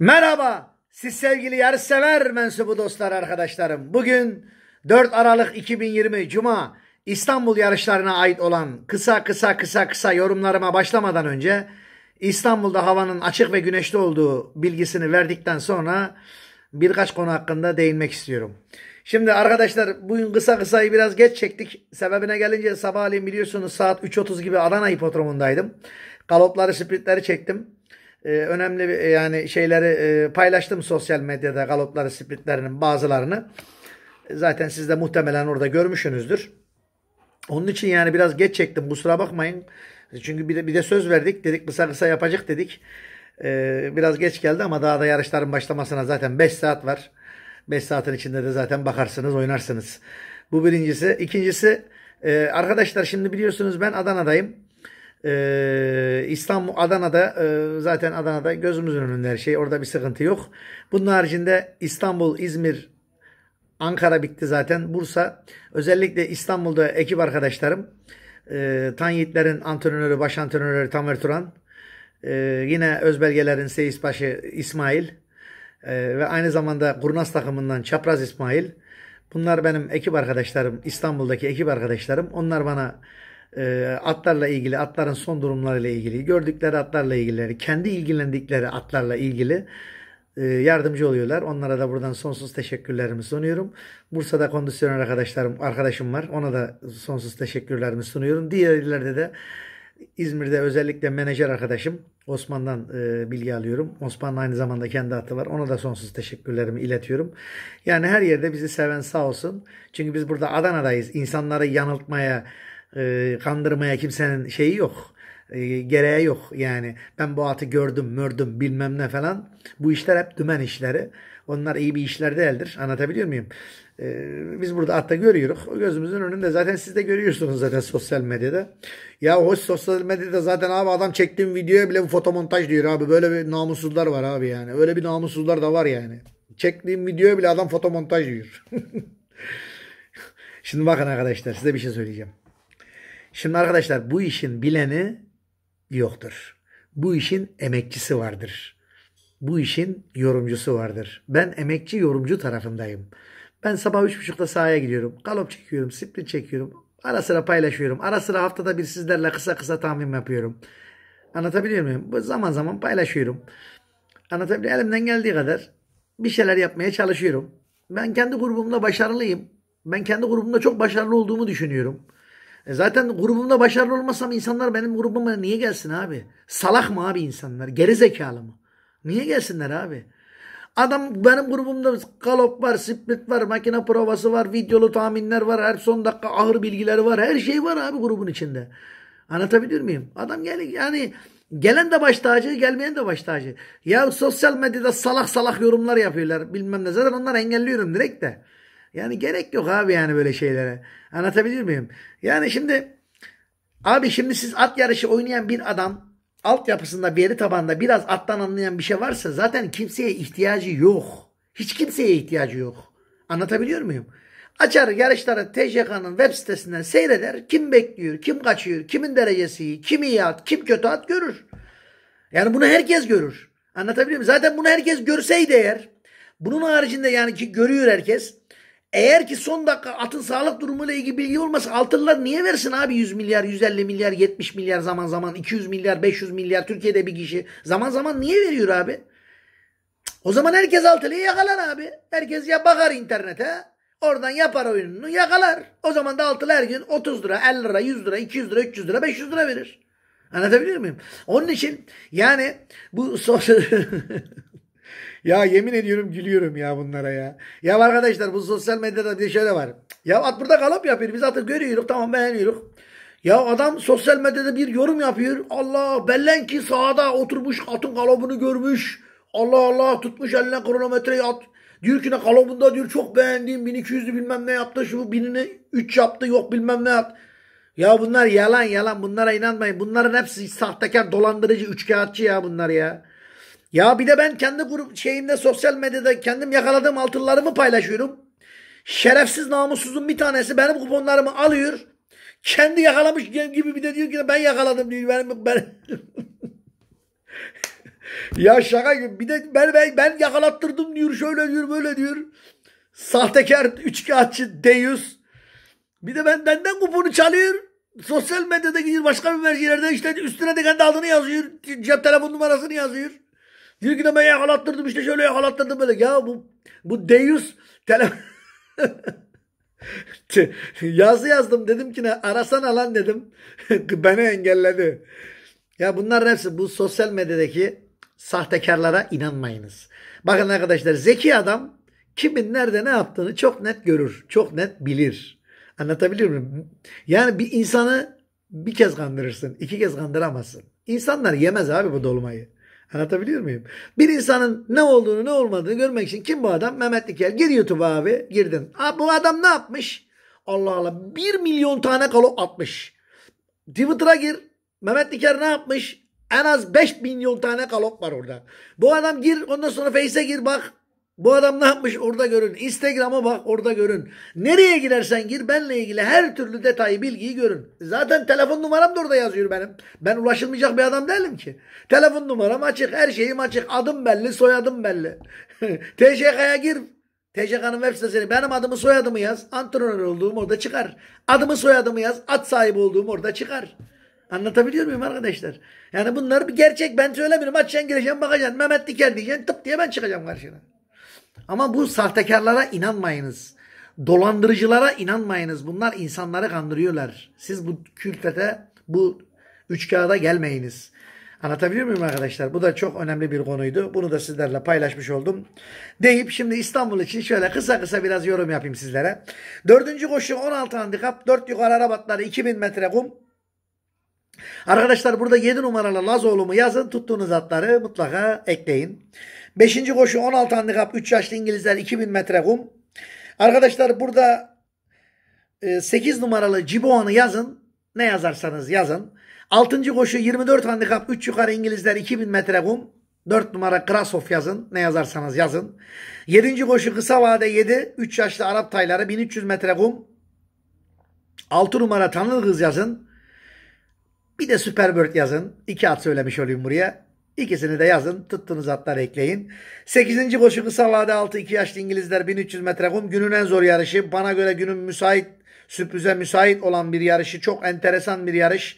Merhaba siz sevgili yarışsever mensubu dostlar arkadaşlarım. Bugün 4 Aralık 2020 Cuma İstanbul yarışlarına ait olan kısa kısa kısa kısa yorumlarıma başlamadan önce İstanbul'da havanın açık ve güneşli olduğu bilgisini verdikten sonra birkaç konu hakkında değinmek istiyorum. Şimdi arkadaşlar bugün kısa kısayı biraz geç çektik. Sebebine gelince sabahleyin biliyorsunuz saat 3.30 gibi Adana hipodromundaydım. Galopları, sprintleri çektim e, önemli e, yani şeyleri e, paylaştım sosyal medyada galopları, splitlerinin bazılarını. E, zaten siz de muhtemelen orada görmüşsünüzdür. Onun için yani biraz geç çektim kusura bakmayın. Çünkü bir de, bir de söz verdik dedik kısa kısa yapacak dedik. Ee, biraz geç geldi ama daha da yarışların başlamasına zaten 5 saat var. 5 saatin içinde de zaten bakarsınız oynarsınız. Bu birincisi. İkincisi e, arkadaşlar şimdi biliyorsunuz ben Adana'dayım. Ee, İstanbul, Adana'da e, zaten Adana'da gözümüzün önünde her şey. Orada bir sıkıntı yok. Bunun haricinde İstanbul, İzmir, Ankara bitti zaten. Bursa özellikle İstanbul'da ekip arkadaşlarım e, Tan Yiğitler'in antrenörü, baş antrenörü Tamer Turan e, yine Özbelgeler'in Seyisbaşı İsmail e, ve aynı zamanda Kurnaz takımından Çapraz İsmail. Bunlar benim ekip arkadaşlarım. İstanbul'daki ekip arkadaşlarım. Onlar bana ee, atlarla ilgili, atların son durumlarıyla ilgili, gördükleri atlarla ilgili, kendi ilgilendikleri atlarla ilgili e, yardımcı oluyorlar. Onlara da buradan sonsuz teşekkürlerimi sunuyorum. Bursa'da kondisyoner arkadaşlarım, arkadaşım var. Ona da sonsuz teşekkürlerimi sunuyorum. Diğer Diğerlerde de İzmir'de özellikle menajer arkadaşım Osman'dan e, bilgi alıyorum. Osman'ın aynı zamanda kendi atı var. Ona da sonsuz teşekkürlerimi iletiyorum. Yani her yerde bizi seven sağ olsun. Çünkü biz burada Adana'dayız. İnsanları yanıltmaya, e, kandırmaya kimsenin şeyi yok. E, gereği yok yani. Ben bu atı gördüm, mördüm bilmem ne falan. Bu işler hep dümen işleri. Onlar iyi bir işler değildir. Anlatabiliyor muyum? Ee, biz burada atta görüyoruz. o Gözümüzün önünde zaten siz de görüyorsunuz zaten sosyal medyada. Ya hoş sosyal medyada zaten abi adam çektiğim videoya bile bu fotomontaj diyor abi. Böyle bir namussuzlar var abi yani. Öyle bir namussuzlar da var yani. Çektiğim videoya bile adam fotomontaj diyor. Şimdi bakın arkadaşlar size bir şey söyleyeceğim. Şimdi arkadaşlar bu işin bileni yoktur. Bu işin emekçisi vardır. Bu işin yorumcusu vardır. Ben emekçi yorumcu tarafındayım. Ben sabah 3.30'da sahaya gidiyorum. Galop çekiyorum, split çekiyorum. Ara sıra paylaşıyorum. Ara sıra haftada bir sizlerle kısa kısa tahmin yapıyorum. Anlatabiliyor muyum? zaman zaman paylaşıyorum. Anlatabiliyor muyum? Elimden geldiği kadar bir şeyler yapmaya çalışıyorum. Ben kendi grubumda başarılıyım. Ben kendi grubumda çok başarılı olduğumu düşünüyorum. E zaten grubumda başarılı olmasam insanlar benim grubuma niye gelsin abi? Salak mı abi insanlar? Geri zekalı mı? Niye gelsinler abi? Adam benim grubumda galop var, split var, makine provası var, videolu tahminler var, her son dakika ahır bilgileri var. Her şey var abi grubun içinde. Anlatabilir miyim? Adam gel yani gelen de baş tacı, gelmeyen de baş tacı. Ya sosyal medyada salak salak yorumlar yapıyorlar bilmem ne. Zaten onları engelliyorum direkt de. Yani gerek yok abi yani böyle şeylere. Anlatabilir miyim? Yani şimdi abi şimdi siz at yarışı oynayan bir adam altyapısında veri tabanda biraz attan anlayan bir şey varsa zaten kimseye ihtiyacı yok. Hiç kimseye ihtiyacı yok. Anlatabiliyor muyum? Açar yarışları TCK'nın web sitesinden seyreder. Kim bekliyor, kim kaçıyor, kimin derecesi iyi, kim iyi at, kim kötü at görür. Yani bunu herkes görür. Anlatabiliyor muyum? Zaten bunu herkes görseydi eğer bunun haricinde yani ki görüyor herkes. Eğer ki son dakika atın sağlık durumuyla ilgili bilgi olmasa altınlar niye versin abi 100 milyar, 150 milyar, 70 milyar zaman zaman, 200 milyar, 500 milyar Türkiye'de bir kişi zaman zaman niye veriyor abi? O zaman herkes altılıyı yakalar abi. Herkes ya bakar internete oradan yapar oyununu yakalar. O zaman da altılı her gün 30 lira, 50 lira, 100 lira, 200 lira, 300 lira, 500 lira verir. Anlatabiliyor muyum? Onun için yani bu sosyal... Ya yemin ediyorum gülüyorum ya bunlara ya. Ya arkadaşlar bu sosyal medyada bir şöyle var. Ya at burada kalıp yapıyor. Biz artık görüyoruz tamam beğeniyoruz. Ya adam sosyal medyada bir yorum yapıyor. Allah bellen ki sahada oturmuş atın kalabını görmüş. Allah Allah tutmuş eline kronometreyi at. Diyor ki ne kalabında diyor çok beğendiğim 1200'lü bilmem ne yaptı. Şu 1000'ini 3 yaptı yok bilmem ne yaptı. Ya bunlar yalan yalan bunlara inanmayın. Bunların hepsi sahtekar dolandırıcı üçkağıtçı ya bunlar ya. Ya bir de ben kendi grup şeyimde sosyal medyada kendim yakaladığım altınlarımı paylaşıyorum. Şerefsiz namussuzun bir tanesi benim kuponlarımı alıyor. Kendi yakalamış gibi bir de diyor ki ben yakaladım diyor. Benim, ben... ya şaka gibi. Bir de ben, ben, ben yakalattırdım diyor. Şöyle diyor böyle diyor. Sahtekar, üçkağıtçı, deyus. Bir de ben benden kuponu çalıyor. Sosyal medyada gidiyor başka bir mercilerde işte üstüne de kendi adını yazıyor. Cep telefon numarasını yazıyor ki de ben yakalattırdım işte şöyle yakalattırdım böyle. Ya bu bu Deus tele yazı yazdım dedim ki ne arasana lan dedim. Beni engelledi. Ya bunlar hepsi bu sosyal medyadaki sahtekarlara inanmayınız. Bakın arkadaşlar zeki adam kimin nerede ne yaptığını çok net görür. Çok net bilir. Anlatabiliyor muyum? Yani bir insanı bir kez kandırırsın. iki kez kandıramazsın. İnsanlar yemez abi bu dolmayı. Anlatabiliyor muyum? Bir insanın ne olduğunu ne olmadığını görmek için kim bu adam? Mehmet Dikel. Gir YouTube abi. Girdin. Abi bu adam ne yapmış? Allah Allah. Bir milyon tane kalo atmış. Twitter'a gir. Mehmet Diker ne yapmış? En az 5 milyon tane kalok var orada. Bu adam gir ondan sonra Face'e gir bak. Bu adam ne yapmış orada görün. Instagram'a bak orada görün. Nereye girersen gir benle ilgili her türlü detayı bilgiyi görün. Zaten telefon numaram da orada yazıyor benim. Ben ulaşılmayacak bir adam değilim ki. Telefon numaram açık her şeyim açık. Adım belli soyadım belli. TCK'ya gir. TCK'nın web sitesini benim adımı soyadımı yaz. Antrenör olduğum orada çıkar. Adımı soyadımı yaz. At sahibi olduğum orada çıkar. Anlatabiliyor muyum arkadaşlar? Yani bunlar bir gerçek. Ben söylemiyorum. Açacaksın gireceğim bakacaksın. Mehmet Diker diyeceksin. Tıp diye ben çıkacağım karşına. Ama bu sahtekarlara inanmayınız. Dolandırıcılara inanmayınız. Bunlar insanları kandırıyorlar. Siz bu kültete, bu üç kağıda gelmeyiniz. Anlatabiliyor muyum arkadaşlar? Bu da çok önemli bir konuydu. Bunu da sizlerle paylaşmış oldum. Deyip şimdi İstanbul için şöyle kısa kısa biraz yorum yapayım sizlere. Dördüncü koşu 16 handikap. Dört yukarı arabatları 2000 metre kum. Arkadaşlar burada 7 numaralı Lazoğlu'mu yazın. Tuttuğunuz atları mutlaka ekleyin. Beşinci koşu 16 handikap 3 yaşlı İngilizler 2000 metre kum. Arkadaşlar burada 8 e, numaralı Ciboğan'ı yazın. Ne yazarsanız yazın. 6. koşu 24 handikap 3 yukarı İngilizler 2000 metre kum. 4 numara Krasov yazın. Ne yazarsanız yazın. yedinci koşu kısa vade 7. 3 yaşlı Arap tayları 1300 metre kum. 6 numara Tanıl Kız yazın. Bir de Superbird yazın. 2 at söylemiş olayım buraya. İkisini de yazın. Tuttuğunuz atlar ekleyin. 8. koşu kısa vade 6-2 yaşlı İngilizler 1300 metre kum. Günün en zor yarışı. Bana göre günün müsait sürprize müsait olan bir yarışı. Çok enteresan bir yarış.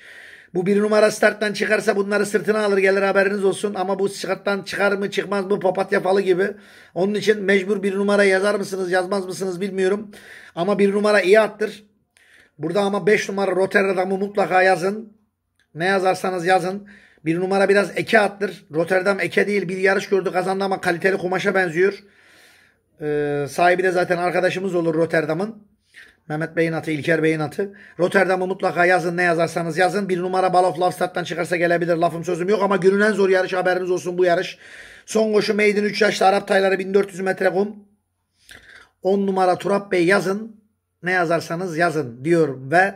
Bu bir numara starttan çıkarsa bunları sırtına alır gelir haberiniz olsun. Ama bu starttan çıkar mı çıkmaz mı papatya falı gibi. Onun için mecbur bir numara yazar mısınız yazmaz mısınız bilmiyorum. Ama bir numara iyi attır. Burada ama 5 numara adamı mutlaka yazın. Ne yazarsanız yazın. Bir numara biraz eke attır. Rotterdam eke değil. Bir yarış gördü kazandı ama kaliteli kumaşa benziyor. Ee, sahibi de zaten arkadaşımız olur Rotterdam'ın. Mehmet Bey'in atı, İlker Bey'in atı. Rotterdam'ı mutlaka yazın ne yazarsanız yazın. Bir numara Ball of Lovestat'tan çıkarsa gelebilir. Lafım sözüm yok ama günün en zor yarış haberiniz olsun bu yarış. Son koşu Maiden 3 yaşlı Arap Tayları 1400 metre kum. 10 numara Turap Bey yazın. Ne yazarsanız yazın diyor ve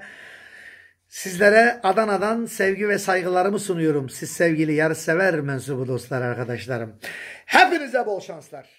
Sizlere Adana'dan sevgi ve saygılarımı sunuyorum. Siz sevgili yarışsever mensubu dostlar arkadaşlarım. Hepinize bol şanslar.